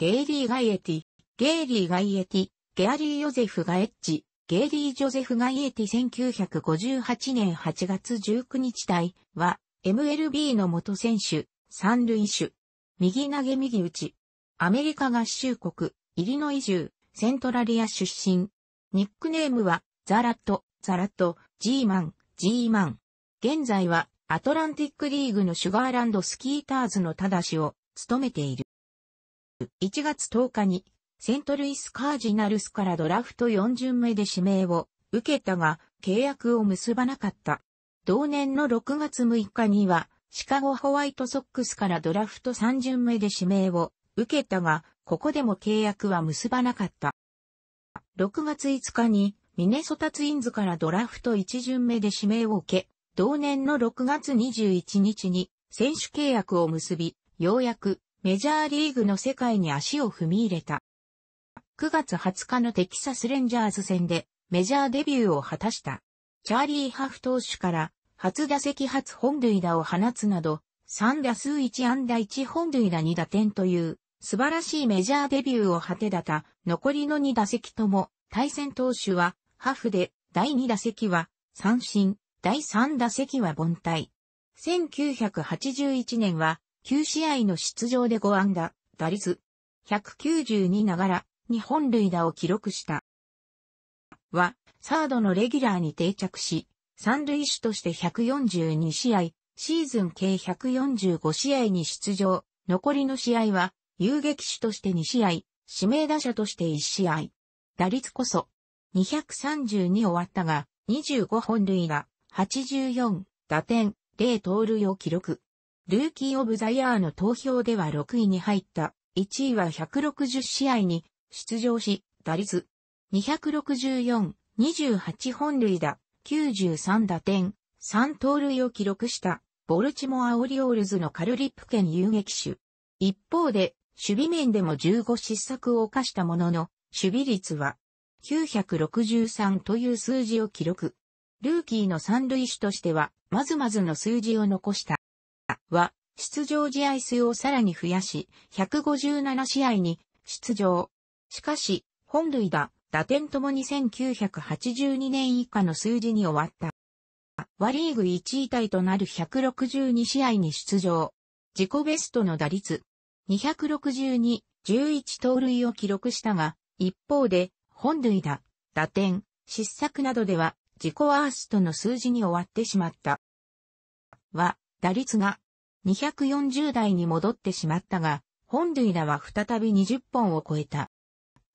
ゲイリー・ガイエティ、ゲイリー・ガイエティ、ゲアリー・ヨゼフ・ガエッジ、ゲイリー・ジョゼフ・ガイエティ1958年8月19日隊、は、MLB の元選手、三塁手、右投げ右打ち、アメリカ合衆国、イリノイ州、セントラリア出身。ニックネームは、ザラット、ザラット、ジーマン、ジーマン。現在は、アトランティックリーグのシュガーランドスキーターズのただしを務めている。1月10日に、セントルイスカージナルスからドラフト4巡目で指名を受けたが、契約を結ばなかった。同年の6月6日には、シカゴホワイトソックスからドラフト3巡目で指名を受けたが、ここでも契約は結ばなかった。6月5日に、ミネソタツインズからドラフト1巡目で指名を受け、同年の6月21日に選手契約を結び、ようやくメジャーリーグの世界に足を踏み入れた。9月20日のテキサスレンジャーズ戦でメジャーデビューを果たした。チャーリー・ハフ投手から初打席初本塁打を放つなど、3打数1安打1本塁打2打点という素晴らしいメジャーデビューを果てだた残りの2打席とも対戦投手はハフで第2打席は三振、第3打席は凡退。1981年は9試合の出場で5安打、打率192ながら2本塁打を記録した。は、サードのレギュラーに定着し、三塁手として142試合、シーズン計145試合に出場、残りの試合は、遊撃手として2試合、指名打者として1試合。打率こそ、232終わったが、25本塁打、84、打点、0盗塁を記録。ルーキー・オブ・ザ・ヤーの投票では6位に入った。1位は160試合に出場し、打率264、28本塁打、93打点、3盗塁を記録した、ボルチモア・オリオールズのカルリップ県遊撃手。一方で、守備面でも15失策を犯したものの、守備率は963という数字を記録。ルーキーの三塁手としては、まずまずの数字を残した。は、出場試合数をさらに増やし、157試合に出場。しかし、本塁打、打点ともに1982年以下の数字に終わった。ワリーグ1位体となる162試合に出場。自己ベストの打率262、11盗塁を記録したが、一方で、本塁打、打点、失策などでは、自己ワーストの数字に終わってしまった。は、打率が240台に戻ってしまったが、本塁打は再び20本を超えた。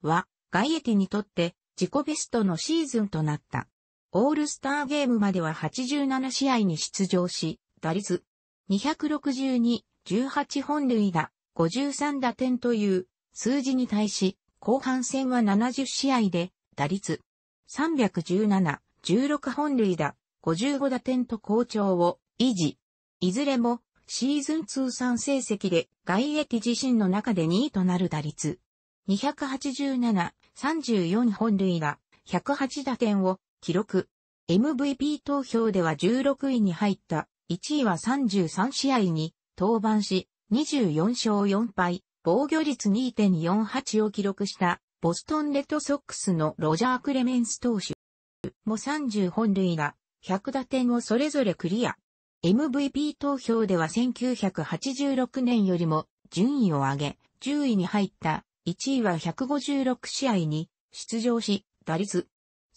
は、ガイエティにとって自己ベストのシーズンとなった。オールスターゲームまでは87試合に出場し、打率262、18本塁打、53打点という数字に対し、後半戦は70試合で打率317、16本塁打、55打点と好調を維持。いずれもシーズン通算成績で外駅自身の中で2位となる打率。287、34本塁打、108打点を記録。MVP 投票では16位に入った、1位は33試合に登板し、24勝4敗、防御率2.48を記録したボストンレッドソックスのロジャー・クレメンス投手も30本塁打、100打点をそれぞれクリア。MVP 投票では1986年よりも順位を上げ、10位に入った1位は156試合に出場し、打率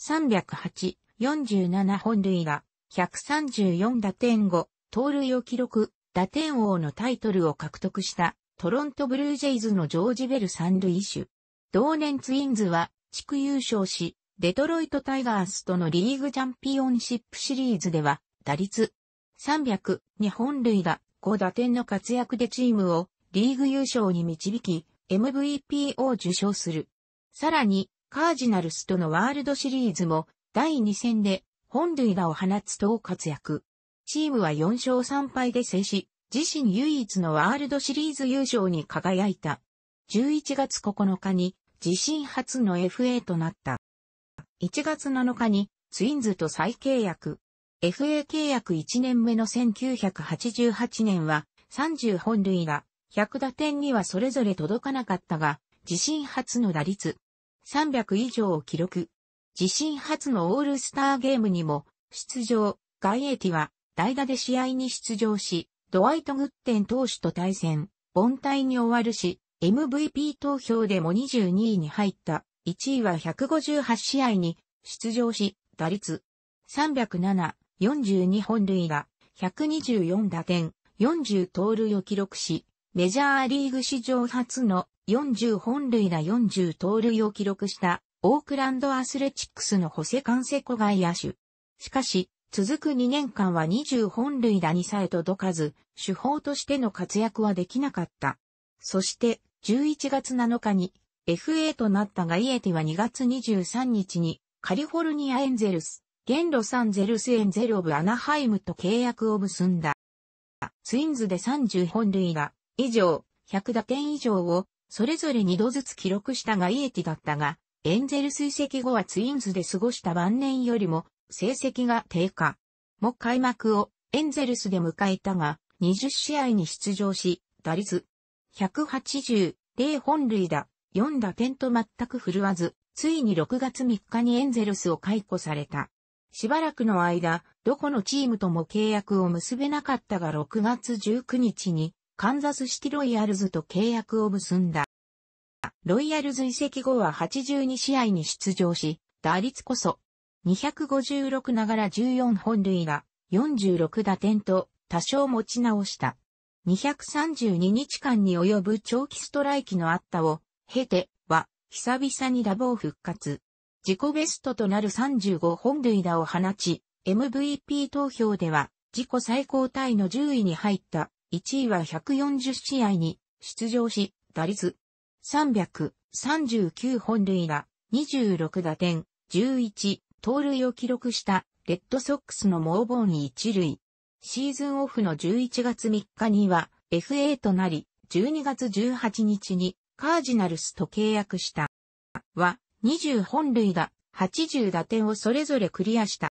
308、47本塁打、134打点後、盗塁を記録、打点王のタイトルを獲得したトロントブルージェイズのジョージ・ベル三塁手。同年ツインズは地区優勝し、デトロイト・タイガースとのリーグチャンピオンシップシリーズでは打率300、日本類が5打点の活躍でチームをリーグ優勝に導き、MVP を受賞する。さらに、カージナルスとのワールドシリーズも第2戦で本類打を放つと活躍。チームは4勝3敗で制し、自身唯一のワールドシリーズ優勝に輝いた。11月9日に自身初の FA となった。1月7日にツインズと再契約。FA 契約1年目の1988年は30本塁打、100打点にはそれぞれ届かなかったが、自身初の打率300以上を記録。自身初のオールスターゲームにも出場、ガイエティは代打で試合に出場し、ドワイト・グッテン投手と対戦、凡退に終わるし、MVP 投票でも22位に入った。1位は158試合に出場し、打率307、42本塁打、124打点、40盗塁を記録し、メジャーリーグ史上初の40本塁打40盗塁を記録したオークランドアスレチックスのホセカンセコ外野手。しかし、続く2年間は20本塁打にさえ届かず、手法としての活躍はできなかった。そして、11月7日に FA となったがイエティは2月23日にカリフォルニアエンゼルス現ロサンゼルスエンゼルオブアナハイムと契約を結んだ。ツインズで30本塁打以上、100打点以上を、それぞれ2度ずつ記録したがイエティだったが、エンゼルス移籍後はツインズで過ごした晩年よりも、成績が低下。も開幕をエンゼルスで迎えたが、20試合に出場し、打率180、0本塁打、4打点と全く振るわず、ついに6月3日にエンゼルスを解雇された。しばらくの間、どこのチームとも契約を結べなかったが6月19日に、カンザスシティロイヤルズと契約を結んだ。ロイヤルズ移籍後は82試合に出場し、打率こそ256ながら14本塁打、46打点と多少持ち直した。232日間に及ぶ長期ストライキのあったを経ては久々にラボを復活。自己ベストとなる35本塁打を放ち、MVP 投票では自己最高タイの10位に入った1位は140試合に出場し、打率339本塁打、26打点、11盗塁を記録したレッドソックスのモーボーン1塁。シーズンオフの11月3日には FA となり、12月18日にカージナルスと契約した。は、20本塁打、80打点をそれぞれクリアした。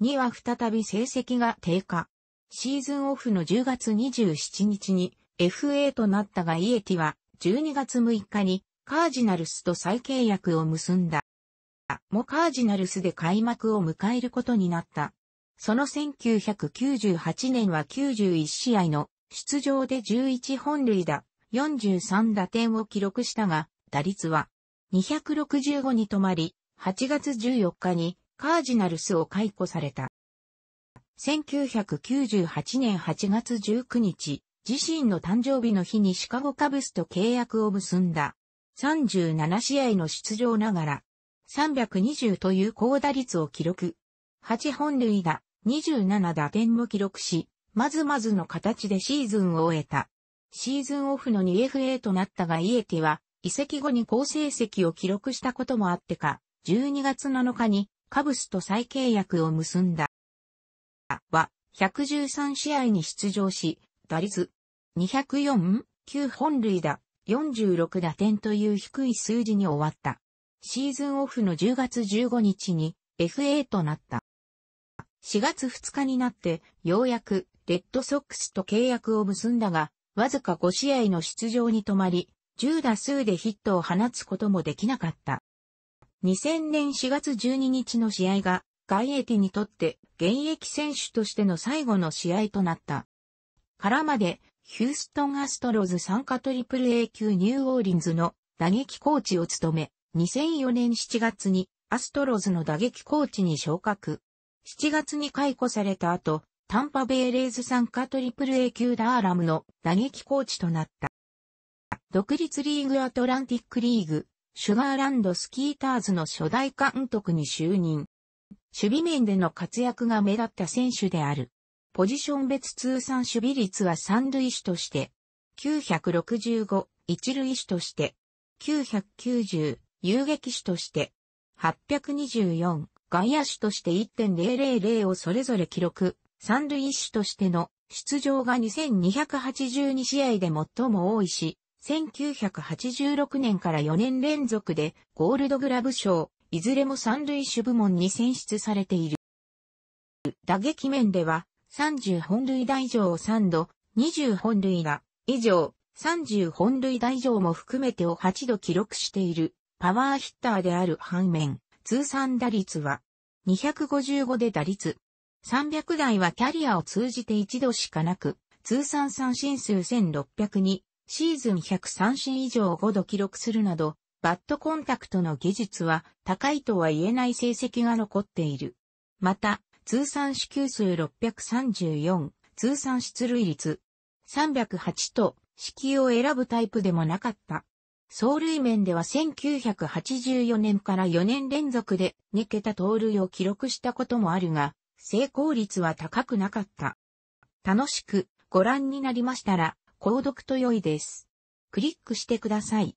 2は再び成績が低下。シーズンオフの10月27日に FA となったがイエティは12月6日にカージナルスと再契約を結んだ。もカージナルスで開幕を迎えることになった。その1998年は91試合の出場で11本塁打、43打点を記録したが、打率は265に止まり、8月14日にカージナルスを解雇された。1998年8月19日、自身の誕生日の日にシカゴカブスと契約を結んだ。37試合の出場ながら、320という高打率を記録。8本塁打、27打点も記録し、まずまずの形でシーズンを終えた。シーズンオフの 2FA となったがイエティは移籍後に好成績を記録したこともあってか、12月7日にカブスと再契約を結んだ。は、113試合に出場し、打率204、9本塁打、46打点という低い数字に終わった。シーズンオフの10月15日に FA となった。4月2日になってようやくレッドソックスと契約を結んだが、わずか5試合の出場に止まり、10打数でヒットを放つこともできなかった。2000年4月12日の試合が、ガイエティにとって現役選手としての最後の試合となった。からまで、ヒューストンアストロズ参加トリプル A 級ニューオーリンズの打撃コーチを務め、2004年7月にアストロズの打撃コーチに昇格。7月に解雇された後、タンパベイレーズ参加トリプル A 級ダーラムの打撃コーチとなった。独立リーグアトランティックリーグ、シュガーランドスキーターズの初代監督に就任。守備面での活躍が目立った選手である。ポジション別通算守備率は三塁手として、965、一塁手として、990、遊撃手として、824、外野手として1.000をそれぞれ記録、三塁手としての出場が2282試合で最も多いし、1986年から4年連続でゴールドグラブ賞、いずれも三塁手部門に選出されている。打撃面では30本塁打以上を3度、20本塁打以上、30本塁打以上も含めてを8度記録しているパワーヒッターである反面、通算打率は255で打率。300台はキャリアを通じて一度しかなく、通算三振数1602、シーズン103試以上5度記録するなど、バットコンタクトの技術は高いとは言えない成績が残っている。また、通算支給数634、通算出塁率308と、支給を選ぶタイプでもなかった。走塁面では1984年から4年連続で2桁盗塁を記録したこともあるが、成功率は高くなかった。楽しくご覧になりましたら、購読と良いです。クリックしてください。